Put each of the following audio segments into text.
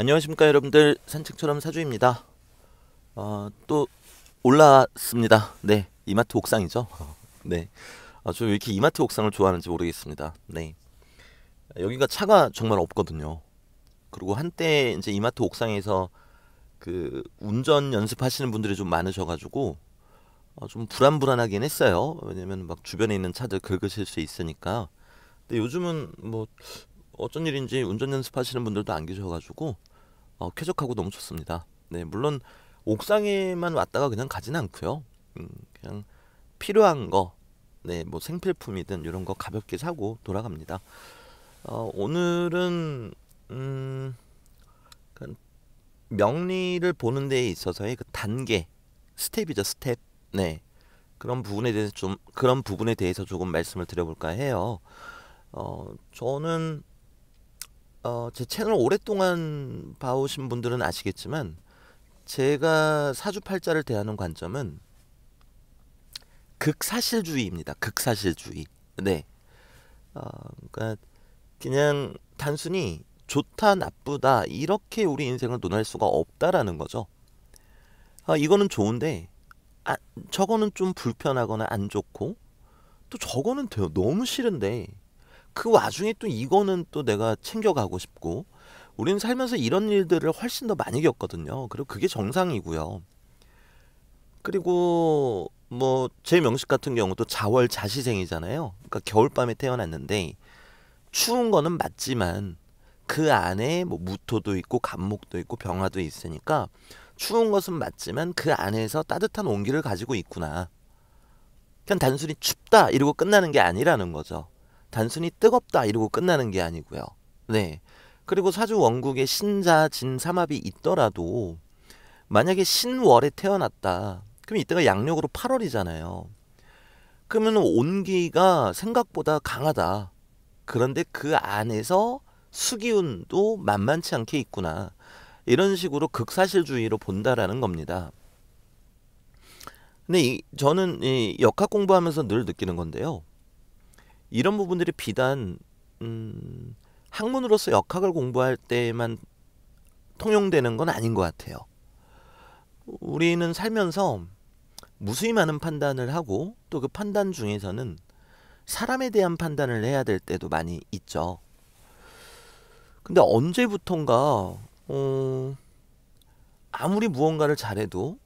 안녕하십니까 여러분들 산책처럼 사주입니다 어, 또 올라왔습니다 네 이마트 옥상이죠 어, 네 아, 저왜 이렇게 이마트 옥상을 좋아하는지 모르겠습니다 네 여기가 차가 정말 없거든요 그리고 한때 이제 이마트 옥상에서 그 운전 연습하시는 분들이 좀 많으셔가지고 어, 좀 불안불안하긴 했어요 왜냐면 막 주변에 있는 차들 긁으실 수 있으니까 근데 요즘은 뭐 어쩐 일인지 운전 연습하시는 분들도 안 계셔가지고 어, 쾌적하고 너무 좋습니다. 네, 물론 옥상에만 왔다가 그냥 가진 않고요. 음, 그냥 필요한 거, 네, 뭐 생필품이든 이런 거 가볍게 사고 돌아갑니다. 어, 오늘은 음, 명리를 보는 데 있어서의 그 단계, 스텝이죠, 스텝. 네, 그런 부분에 대해서 좀 그런 부분에 대해서 조금 말씀을 드려볼까 해요. 어, 저는 어, 제 채널 오랫동안 봐오신 분들은 아시겠지만 제가 사주팔자를 대하는 관점은 극사실주의입니다. 극사실주의. 네. 어, 그러니까 그냥 단순히 좋다 나쁘다 이렇게 우리 인생을 논할 수가 없다라는 거죠. 아, 이거는 좋은데 아, 저거는 좀 불편하거나 안 좋고 또 저거는 돼요. 너무 싫은데 그 와중에 또 이거는 또 내가 챙겨가고 싶고 우리는 살면서 이런 일들을 훨씬 더 많이 겪거든요. 그리고 그게 정상이고요. 그리고 뭐 제 명식 같은 경우도 자월 자시생이잖아요. 그러니까 겨울밤에 태어났는데 추운 거는 맞지만 그 안에 뭐 무토도 있고 감목도 있고 병화도 있으니까 추운 것은 맞지만 그 안에서 따뜻한 온기를 가지고 있구나. 그냥 단순히 춥다 이러고 끝나는 게 아니라는 거죠. 단순히 뜨겁다 이러고 끝나는 게 아니고요. 네. 그리고 사주 원국에 신자 진 삼합이 있더라도 만약에 신월에 태어났다. 그럼 이때가 양력으로 8월이잖아요. 그러면 온기가 생각보다 강하다. 그런데 그 안에서 수기운도 만만치 않게 있구나. 이런 식으로 극사실주의로 본다라는 겁니다. 근데 이, 저는 이 역학 공부하면서 늘 느끼는 건데요. 이런 부분들이 비단 음, 학문으로서 역학을 공부할 때만 통용되는 건 아닌 것 같아요. 우리는 살면서 무수히 많은 판단을 하고 또 그 판단 중에서는 사람에 대한 판단을 해야 될 때도 많이 있죠. 근데 언제부턴가 어, 아무리 무언가를 잘해도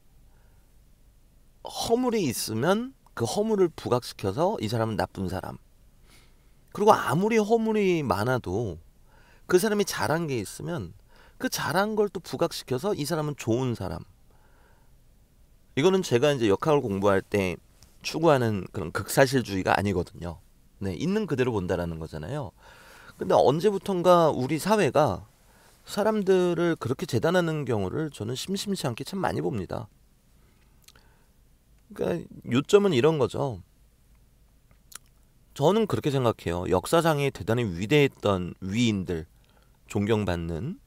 허물이 있으면 그 허물을 부각시켜서 이 사람은 나쁜 사람, 그리고 아무리 허물이 많아도 그 사람이 잘한 게 있으면 그 잘한 걸 또 부각시켜서 이 사람은 좋은 사람. 이거는 제가 이제 역학을 공부할 때 추구하는 그런 극사실주의가 아니거든요. 네, 있는 그대로 본다라는 거잖아요. 근데 언제부턴가 우리 사회가 사람들을 그렇게 재단하는 경우를 저는 심심치 않게 참 많이 봅니다. 그러니까 요점은 이런 거죠. 저는 그렇게 생각해요. 역사상에 대단히 위대했던 위인들 존경받는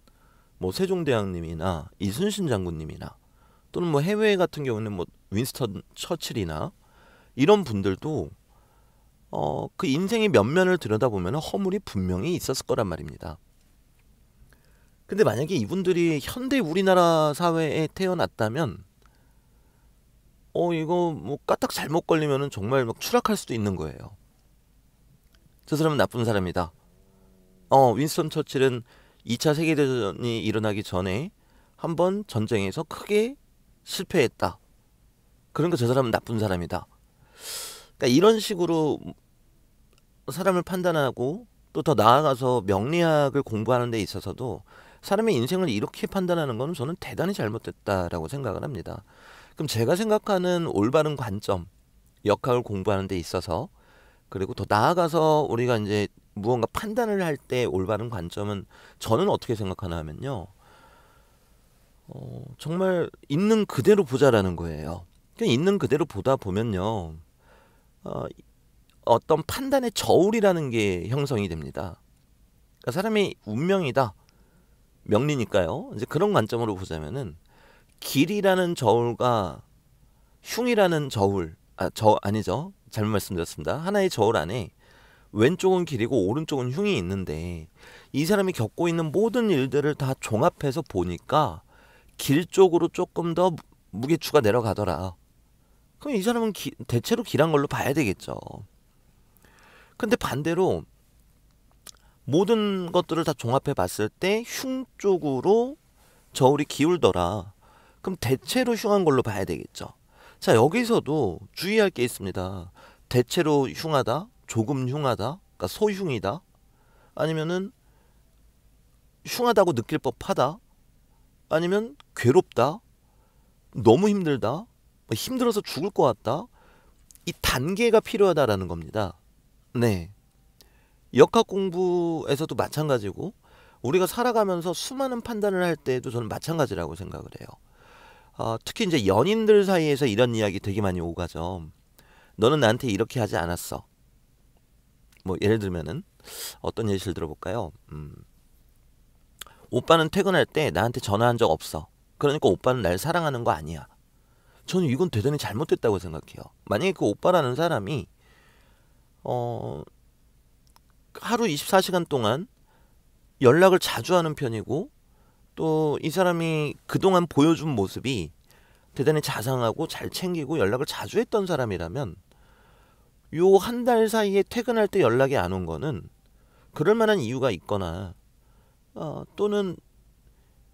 뭐 세종대왕님이나 이순신 장군님이나 또는 뭐 해외 같은 경우는 뭐 윈스턴 처칠이나 이런 분들도 어, 그 인생의 면면을 들여다보면 허물이 분명히 있었을 거란 말입니다. 근데 만약에 이분들이 현대 우리나라 사회에 태어났다면 어 이거 뭐 까딱 잘못 걸리면은 정말 막 추락할 수도 있는 거예요. 저 사람은 나쁜 사람이다. 어, 윈스턴 처칠은 2차 세계대전이 일어나기 전에 한 번 전쟁에서 크게 실패했다. 그러니까 저 사람은 나쁜 사람이다. 그러니까 이런 식으로 사람을 판단하고 또 더 나아가서 명리학을 공부하는 데 있어서도 사람의 인생을 이렇게 판단하는 건 저는 대단히 잘못됐다라고 생각을 합니다. 그럼 제가 생각하는 올바른 관점, 역학을 공부하는 데 있어서 그리고 더 나아가서 우리가 이제 무언가 판단을 할 때 올바른 관점은 저는 어떻게 생각하나 하면요. 어, 정말 있는 그대로 보자라는 거예요. 그냥 있는 그대로 보다 보면요. 어, 어떤 판단의 저울이라는 게 형성이 됩니다. 그러니까 사람이 운명이다. 명리니까요. 이제 그런 관점으로 보자면은 길이라는 저울과 흉이라는 저울 아 저 아니죠 잘못 말씀드렸습니다. 하나의 저울 안에 왼쪽은 길이고 오른쪽은 흉이 있는데 이 사람이 겪고 있는 모든 일들을 다 종합해서 보니까 길 쪽으로 조금 더 무게추가 내려가더라. 그럼 이 사람은 기, 대체로 길한 걸로 봐야 되겠죠. 근데 반대로 모든 것들을 다 종합해 봤을 때 흉 쪽으로 저울이 기울더라. 그럼 대체로 흉한 걸로 봐야 되겠죠. 자, 여기서도 주의할 게 있습니다. 대체로 흉하다, 조금 흉하다, 그러니까 소흉이다. 아니면은 흉하다고 느낄 법하다. 아니면 괴롭다. 너무 힘들다. 뭐 힘들어서 죽을 것 같다. 이 단계가 필요하다라는 겁니다. 네. 역학 공부에서도 마찬가지고 우리가 살아가면서 수많은 판단을 할 때에도 저는 마찬가지라고 생각을 해요. 어, 특히 이제 연인들 사이에서 이런 이야기 되게 많이 오가죠. 너는 나한테 이렇게 하지 않았어. 뭐 예를 들면은 어떤 예시를 들어볼까요? 음, 오빠는 퇴근할 때 나한테 전화한 적 없어. 그러니까 오빠는 날 사랑하는 거 아니야. 저는 이건 대단히 잘못됐다고 생각해요. 만약에 그 오빠라는 사람이 어 하루 24시간 동안 연락을 자주 하는 편이고 또이 사람이 그동안 보여준 모습이 대단히 자상하고 잘 챙기고 연락을 자주 했던 사람이라면 요 한 달 사이에 퇴근할 때 연락이 안 온 거는 그럴 만한 이유가 있거나 어, 또는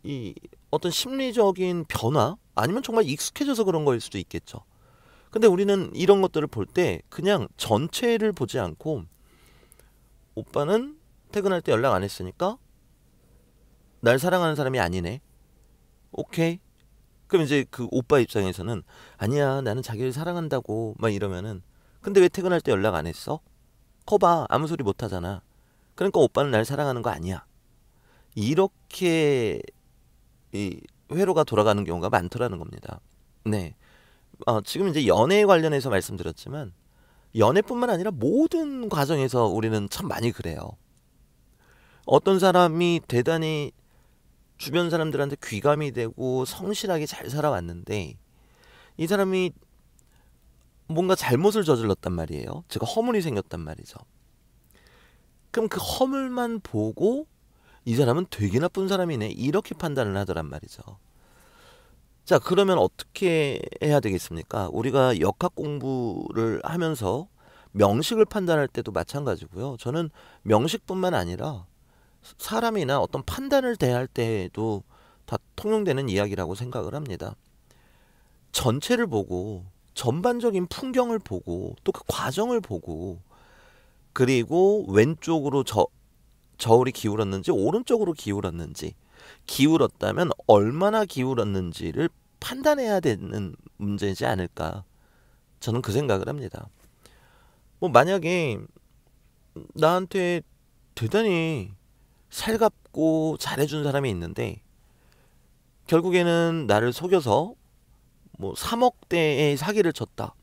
이 어떤 심리적인 변화 아니면 정말 익숙해져서 그런 거일 수도 있겠죠. 근데 우리는 이런 것들을 볼 때 그냥 전체를 보지 않고 오빠는 퇴근할 때 연락 안 했으니까 날 사랑하는 사람이 아니네. 오케이. 그럼 이제 그 오빠 입장에서는 아니야 나는 자기를 사랑한다고 막 이러면은 근데 왜 퇴근할 때 연락 안 했어? 커봐 아무 소리 못 하잖아. 그러니까 오빠는 날 사랑하는 거 아니야. 이렇게 이 회로가 돌아가는 경우가 많더라는 겁니다. 네. 어, 지금 이제 연애에 관련해서 말씀드렸지만 연애뿐만 아니라 모든 과정에서 우리는 참 많이 그래요. 어떤 사람이 대단히 주변 사람들한테 귀감이 되고 성실하게 잘 살아왔는데 이 사람이 뭔가 잘못을 저질렀단 말이에요. 제가 허물이 생겼단 말이죠. 그럼 그 허물만 보고 이 사람은 되게 나쁜 사람이네 이렇게 판단을 하더란 말이죠. 자 그러면 어떻게 해야 되겠습니까? 우리가 역학 공부를 하면서 명식을 판단할 때도 마찬가지고요. 저는 명식뿐만 아니라 사람이나 어떤 판단을 대할 때에도 다 통용되는 이야기라고 생각을 합니다. 전체를 보고 전반적인 풍경을 보고 또 그 과정을 보고 그리고 왼쪽으로 저, 저울이 기울었는지 오른쪽으로 기울었는지 기울었다면 얼마나 기울었는지를 판단해야 되는 문제지 않을까 저는 그 생각을 합니다. 뭐 만약에 나한테 대단히 살갑고 잘해준 사람이 있는데 결국에는 나를 속여서 뭐 3억대의 사기를 쳤다.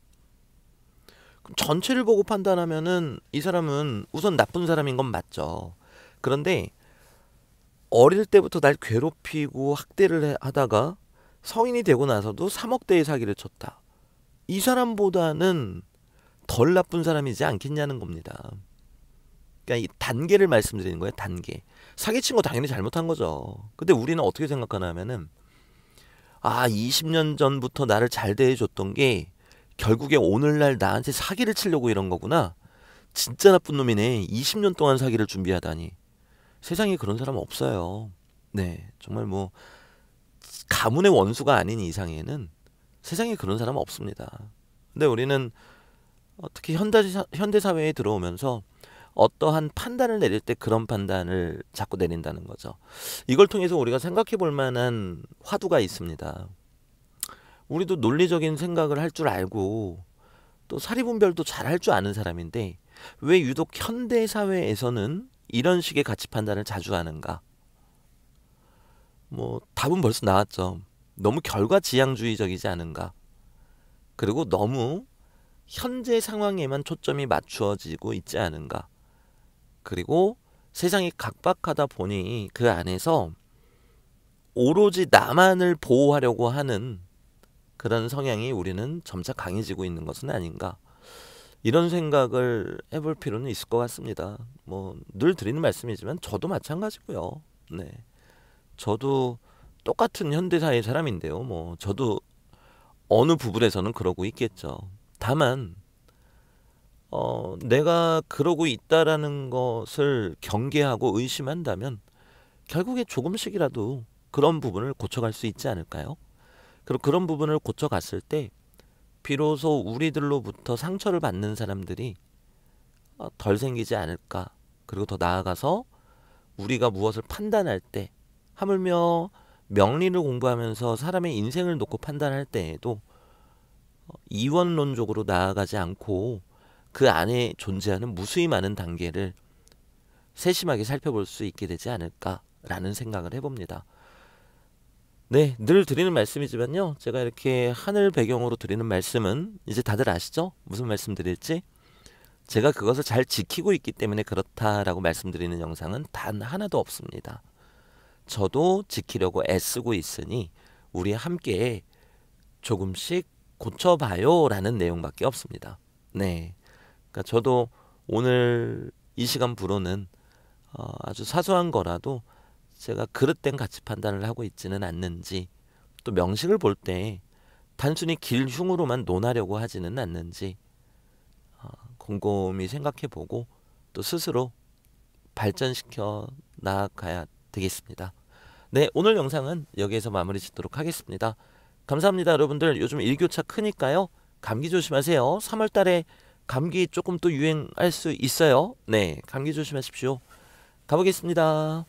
그럼 전체를 보고 판단하면은 이 사람은 우선 나쁜 사람인 건 맞죠. 그런데 어릴 때부터 날 괴롭히고 학대를 하다가 성인이 되고 나서도 3억대의 사기를 쳤다. 이 사람보다는 덜 나쁜 사람이지 않겠냐는 겁니다. 그러니까 이 단계를 말씀드리는 거예요. 단계. 사기친 거 당연히 잘못한 거죠. 근데 우리는 어떻게 생각하냐면은 아 20년 전부터 나를 잘 대해줬던 게 결국에 오늘날 나한테 사기를 치려고 이런 거구나. 진짜 나쁜 놈이네. 20년 동안 사기를 준비하다니. 세상에 그런 사람 없어요. 네, 정말 뭐 가문의 원수가 아닌 이상에는 세상에 그런 사람 없습니다. 근데 우리는 특히 현대 현대 사회에 들어오면서 어떠한 판단을 내릴 때 그런 판단을 자꾸 내린다는 거죠. 이걸 통해서 우리가 생각해 볼 만한 화두가 있습니다. 우리도 논리적인 생각을 할 줄 알고 또 사리분별도 잘 할 줄 아는 사람인데 왜 유독 현대 사회에서는 이런 식의 가치 판단을 자주 하는가? 뭐 답은 벌써 나왔죠. 너무 결과 지향주의적이지 않은가? 그리고 너무 현재 상황에만 초점이 맞추어지고 있지 않은가? 그리고 세상이 각박하다 보니 그 안에서 오로지 나만을 보호하려고 하는 그런 성향이 우리는 점차 강해지고 있는 것은 아닌가. 이런 생각을 해볼 필요는 있을 것 같습니다. 뭐 늘 드리는 말씀이지만 저도 마찬가지고요. 네, 저도 똑같은 현대사의 사람인데요. 뭐 저도 어느 부분에서는 그러고 있겠죠. 다만 어, 내가 그러고 있다라는 것을 경계하고 의심한다면 결국에 조금씩이라도 그런 부분을 고쳐갈 수 있지 않을까요? 그리고 그런 부분을 고쳐갔을 때 비로소 우리들로부터 상처를 받는 사람들이 어, 덜 생기지 않을까. 그리고 더 나아가서 우리가 무엇을 판단할 때 하물며 명리를 공부하면서 사람의 인생을 놓고 판단할 때에도 어, 이원론적으로 나아가지 않고 그 안에 존재하는 무수히 많은 단계를 세심하게 살펴볼 수 있게 되지 않을까라는 생각을 해봅니다. 네, 늘 드리는 말씀이지만요. 제가 이렇게 하늘 배경으로 드리는 말씀은 이제 다들 아시죠? 무슨 말씀 드릴지? 제가 그것을 잘 지키고 있기 때문에 그렇다라고 말씀드리는 영상은 단 하나도 없습니다. 저도 지키려고 애쓰고 있으니 우리 함께 조금씩 고쳐봐요라는 내용밖에 없습니다. 네. 그러니까 저도 오늘 이 시간부로는 어, 아주 사소한 거라도 제가 그릇된 가치 판단을 하고 있지는 않는지 또 명식을 볼 때 단순히 길흉으로만 논하려고 하지는 않는지 어, 곰곰이 생각해보고 또 스스로 발전시켜 나가야 되겠습니다. 네, 오늘 영상은 여기에서 마무리 짓도록 하겠습니다. 감사합니다, 여러분들. 요즘 일교차 크니까요. 감기 조심하세요. 3월 달에 감기 조금 또 유행할 수 있어요. 네, 감기 조심하십시오. 가보겠습니다.